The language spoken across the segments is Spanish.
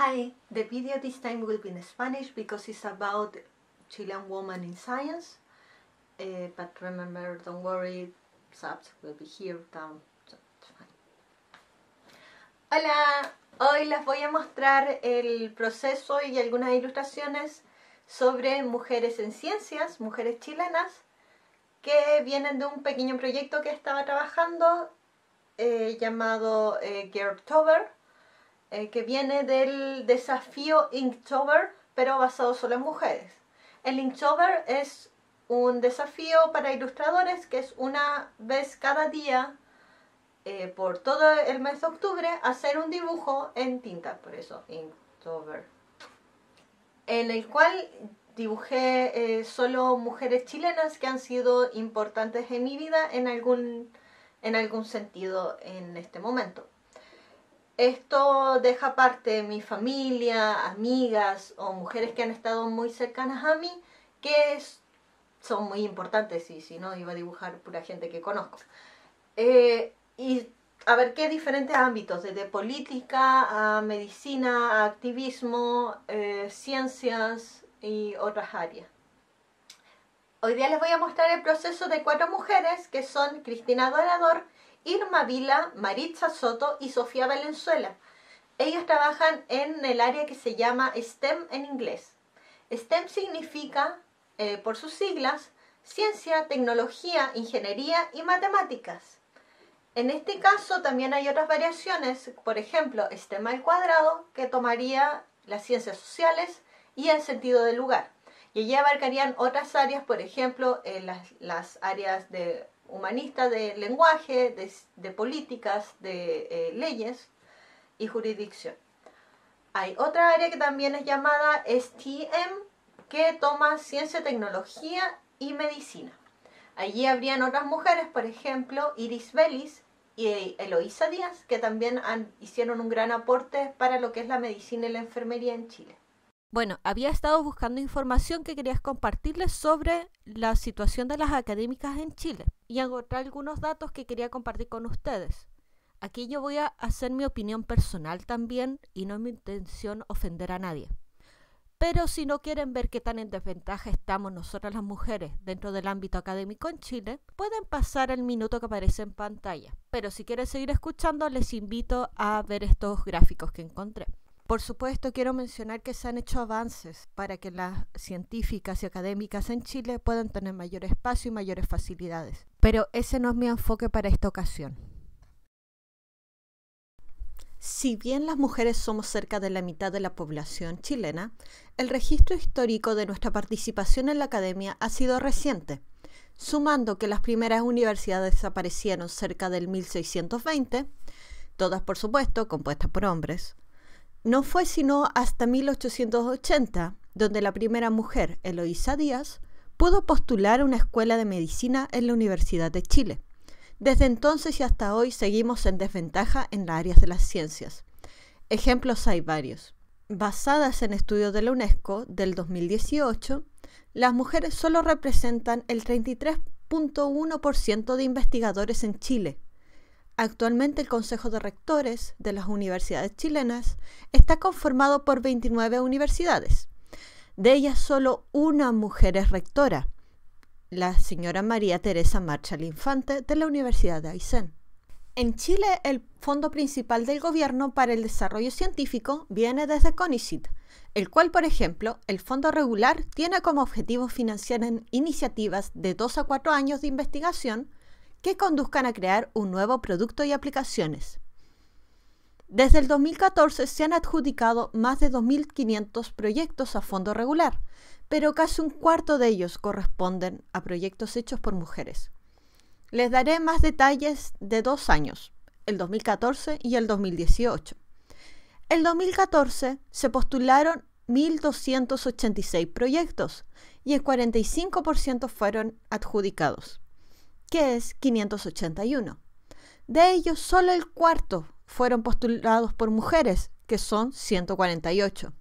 Hi, the video this time will be in Spanish because it's about Chilean woman in science. Uh, but remember, don't worry, subs will be here down. So it's fine. Hola, hoy les voy a mostrar el proceso y algunas ilustraciones sobre mujeres en ciencias, mujeres chilenas, que vienen de un pequeño proyecto que estaba trabajando eh, llamado eh, Girl eh, que viene del desafío Inktober, pero basado solo en mujeres. El Inktober es un desafío para ilustradores que es una vez cada día eh, por todo el mes de octubre hacer un dibujo en tinta, por eso Inktober, en el cual dibujé eh, solo mujeres chilenas que han sido importantes en mi vida algún, en algún sentido en este momento. Esto deja de mi familia, amigas o mujeres que han estado muy cercanas a mí, que son muy importantes y si no iba a dibujar pura gente que conozco. Eh, y a ver qué diferentes ámbitos, desde política a medicina, activismo, eh, ciencias y otras áreas. Hoy día les voy a mostrar el proceso de cuatro mujeres que son Cristina Dorador, Irma Vila, Maritza Soto y Sofía Valenzuela. Ellas trabajan en el área que se llama STEM en inglés. STEM significa, eh, por sus siglas, ciencia, tecnología, ingeniería y matemáticas. En este caso también hay otras variaciones, por ejemplo, STEM al cuadrado, que tomaría las ciencias sociales y el sentido del lugar. Y allí abarcarían otras áreas, por ejemplo, eh, las áreas de humanista de lenguaje, de, políticas, de eh, leyes y jurisdicción. Hay otra área que también es llamada STM, que toma ciencia, tecnología y medicina. Allí habrían otras mujeres, por ejemplo, Iris Vélez y Eloísa Díaz, que también hicieron un gran aporte para lo que es la medicina y la enfermería en Chile. Bueno, había estado buscando información que querías compartirles sobre la situación de las académicas en Chile y encontré algunos datos que quería compartir con ustedes. Aquí yo voy a hacer mi opinión personal también y no es mi intención ofender a nadie. Pero si no quieren ver qué tan en desventaja estamos nosotras las mujeres dentro del ámbito académico en Chile, pueden pasar el minuto que aparece en pantalla. Pero si quieren seguir escuchando, les invito a ver estos gráficos que encontré. Por supuesto, quiero mencionar que se han hecho avances para que las científicas y académicas en Chile puedan tener mayor espacio y mayores facilidades, pero ese no es mi enfoque para esta ocasión. Si bien las mujeres somos cerca de la mitad de la población chilena, el registro histórico de nuestra participación en la academia ha sido reciente. Sumando que las primeras universidades aparecieron cerca del 1620, todas por supuesto compuestas por hombres, no fue sino hasta 1880 donde la primera mujer, Eloísa Díaz, pudo postular una escuela de medicina en la Universidad de Chile. Desde entonces y hasta hoy seguimos en desventaja en las áreas de las ciencias. Ejemplos hay varios. Basadas en estudios de la UNESCO del 2018, las mujeres solo representan el 33.1% de investigadores en Chile, Actualmente el Consejo de Rectores de las Universidades Chilenas está conformado por 29 universidades. De ellas solo una mujer es rectora, la señora María Teresa Marchal Infante de la Universidad de Aysén. En Chile, el fondo principal del gobierno para el desarrollo científico viene desde CONICIT, el cual, por ejemplo, el fondo regular tiene como objetivo financiar iniciativas de 2 a 4 años de investigación que conduzcan a crear un nuevo producto y aplicaciones. Desde el 2014 se han adjudicado más de 2.500 proyectos a fondo regular, pero casi un cuarto de ellos corresponden a proyectos hechos por mujeres. Les daré más detalles de dos años, el 2014 y el 2018. El 2014 se postularon 1.286 proyectos y el 45% fueron adjudicados que es 581. De ellos, solo el cuarto fueron postulados por mujeres, que son 148.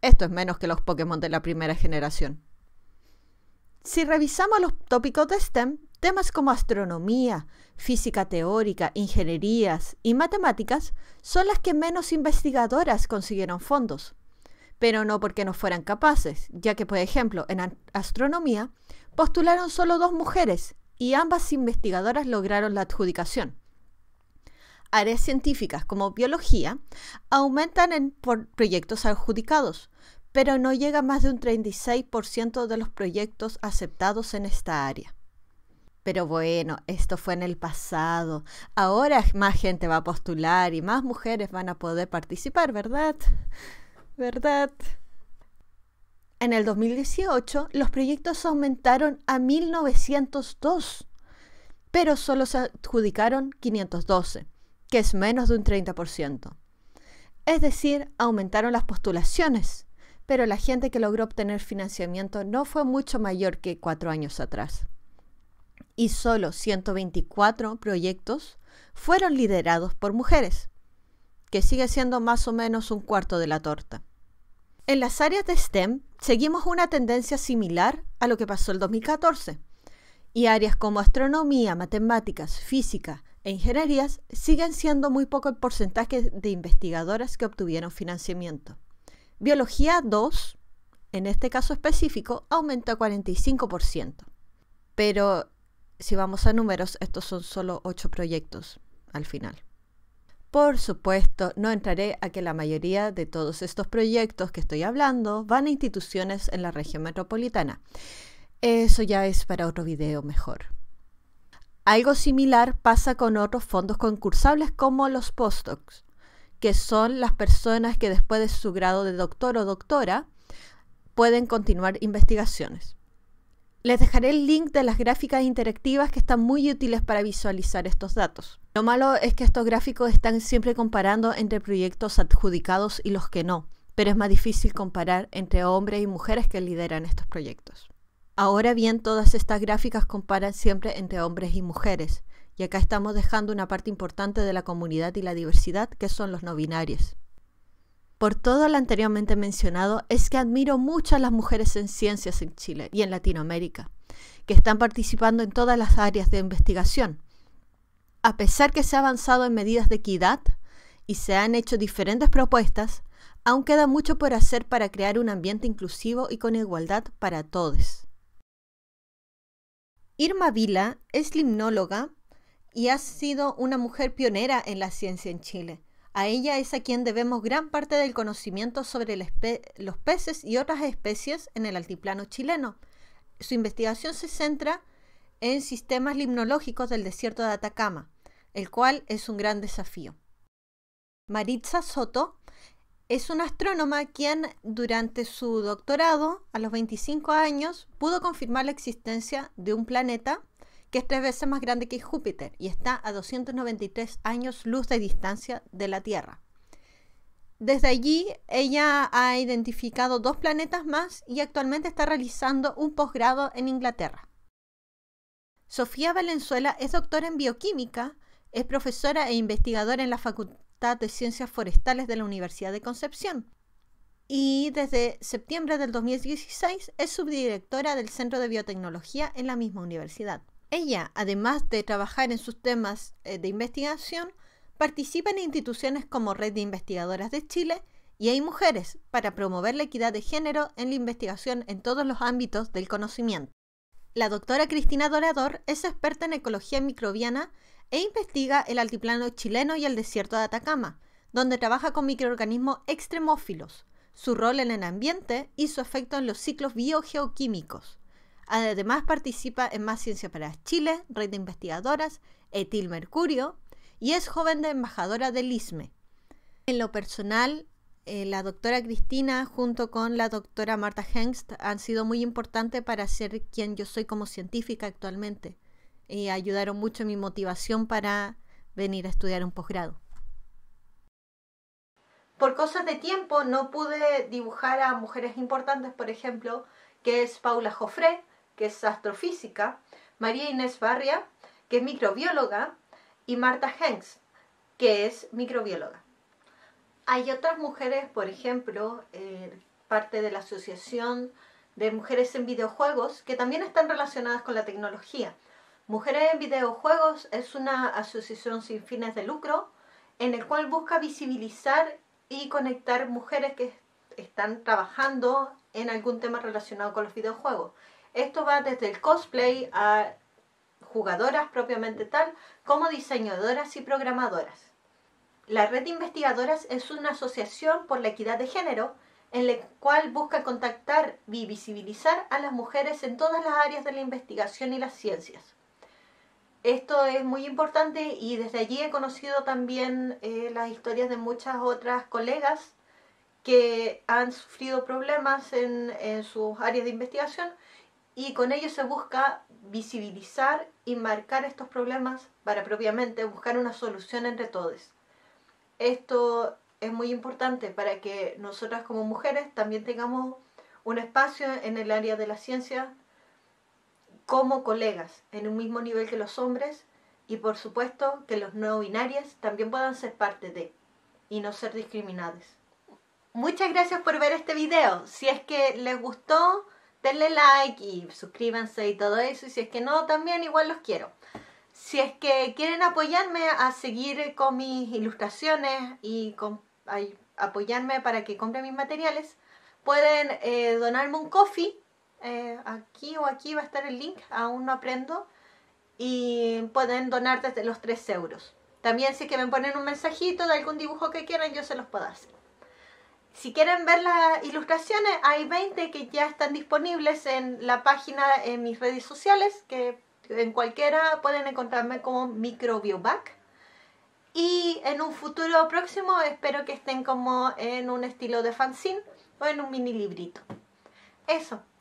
Esto es menos que los Pokémon de la primera generación. Si revisamos los tópicos de STEM, temas como astronomía, física teórica, ingenierías y matemáticas son las que menos investigadoras consiguieron fondos. Pero no porque no fueran capaces, ya que por ejemplo en astronomía postularon solo dos mujeres y ambas investigadoras lograron la adjudicación. Áreas científicas como biología aumentan en por proyectos adjudicados, pero no llega más de un 36% de los proyectos aceptados en esta área. Pero bueno, esto fue en el pasado. Ahora más gente va a postular y más mujeres van a poder participar, ¿verdad? ¿Verdad? en el 2018 los proyectos aumentaron a 1902, pero solo se adjudicaron 512, que es menos de un 30%. Es decir, aumentaron las postulaciones, pero la gente que logró obtener financiamiento no fue mucho mayor que cuatro años atrás. Y solo 124 proyectos fueron liderados por mujeres, que sigue siendo más o menos un cuarto de la torta. En las áreas de STEM seguimos una tendencia similar a lo que pasó el 2014, y áreas como astronomía, matemáticas, física e ingenierías siguen siendo muy poco el porcentaje de investigadoras que obtuvieron financiamiento. Biología 2, en este caso específico, aumentó 45%. Pero si vamos a números, estos son solo 8 proyectos al final. Por supuesto, no entraré a que la mayoría de todos estos proyectos que estoy hablando van a instituciones en la región metropolitana. Eso ya es para otro video mejor. Algo similar pasa con otros fondos concursables como los postdocs, que son las personas que después de su grado de doctor o doctora pueden continuar investigaciones. Les dejaré el link de las gráficas interactivas que están muy útiles para visualizar estos datos. Lo malo es que estos gráficos están siempre comparando entre proyectos adjudicados y los que no, pero es más difícil comparar entre hombres y mujeres que lideran estos proyectos. Ahora bien, todas estas gráficas comparan siempre entre hombres y mujeres, y acá estamos dejando una parte importante de la comunidad y la diversidad, que son los no binarios. Por todo lo anteriormente mencionado, es que admiro mucho a las mujeres en ciencias en Chile y en Latinoamérica, que están participando en todas las áreas de investigación, a pesar que se ha avanzado en medidas de equidad y se han hecho diferentes propuestas, aún queda mucho por hacer para crear un ambiente inclusivo y con igualdad para todos. Irma Vila es limnóloga y ha sido una mujer pionera en la ciencia en Chile. A ella es a quien debemos gran parte del conocimiento sobre los peces y otras especies en el altiplano chileno. Su investigación se centra en sistemas limnológicos del desierto de Atacama, el cual es un gran desafío. Maritza Soto es una astrónoma quien durante su doctorado, a los 25 años, pudo confirmar la existencia de un planeta que es tres veces más grande que Júpiter y está a 293 años luz de distancia de la Tierra. Desde allí, ella ha identificado dos planetas más y actualmente está realizando un posgrado en Inglaterra. Sofía Valenzuela es doctora en bioquímica es profesora e investigadora en la Facultad de Ciencias Forestales de la Universidad de Concepción. Y desde septiembre del 2016 es subdirectora del Centro de Biotecnología en la misma universidad. Ella, además de trabajar en sus temas eh, de investigación, participa en instituciones como Red de Investigadoras de Chile y Hay Mujeres para promover la equidad de género en la investigación en todos los ámbitos del conocimiento. La doctora Cristina Dorador es experta en ecología microbiana e investiga el altiplano chileno y el desierto de Atacama, donde trabaja con microorganismos extremófilos, su rol en el ambiente y su efecto en los ciclos biogeoquímicos. Además participa en Más Ciencia para Chile, Red de Investigadoras, Etil Mercurio y es joven de embajadora del ISME. En lo personal, eh, la doctora Cristina junto con la doctora Marta Hengst han sido muy importantes para ser quien yo soy como científica actualmente y eh, ayudaron mucho en mi motivación para venir a estudiar un posgrado. Por cosas de tiempo no pude dibujar a mujeres importantes, por ejemplo, que es Paula Joffre, que es astrofísica, María Inés Barria, que es microbióloga, y Marta Hengs, que es microbióloga. Hay otras mujeres, por ejemplo, eh, parte de la Asociación de Mujeres en Videojuegos, que también están relacionadas con la tecnología. Mujeres en Videojuegos es una asociación sin fines de lucro en el cual busca visibilizar y conectar mujeres que están trabajando en algún tema relacionado con los videojuegos. Esto va desde el cosplay a jugadoras propiamente tal, como diseñadoras y programadoras. La Red de Investigadoras es una asociación por la equidad de género en la cual busca contactar y visibilizar a las mujeres en todas las áreas de la investigación y las ciencias. Esto es muy importante y desde allí he conocido también eh, las historias de muchas otras colegas que han sufrido problemas en, en sus áreas de investigación y con ello se busca visibilizar y marcar estos problemas para propiamente buscar una solución entre todos. Esto es muy importante para que nosotras como mujeres también tengamos un espacio en el área de la ciencia, como colegas en un mismo nivel que los hombres y por supuesto que los no binarios también puedan ser parte de y no ser discriminados. Muchas gracias por ver este video. Si es que les gustó, denle like y suscríbanse y todo eso. Y si es que no, también igual los quiero. Si es que quieren apoyarme a seguir con mis ilustraciones y apoyarme para que compre mis materiales, pueden eh, donarme un coffee eh, aquí o aquí va a estar el link, aún no aprendo, y pueden donar desde los 3 euros. También si que me ponen un mensajito de algún dibujo que quieran, yo se los puedo hacer. Si quieren ver las ilustraciones, hay 20 que ya están disponibles en la página, en mis redes sociales, que en cualquiera pueden encontrarme como microbioback. Y en un futuro próximo espero que estén como en un estilo de fanzine o en un mini librito. Eso,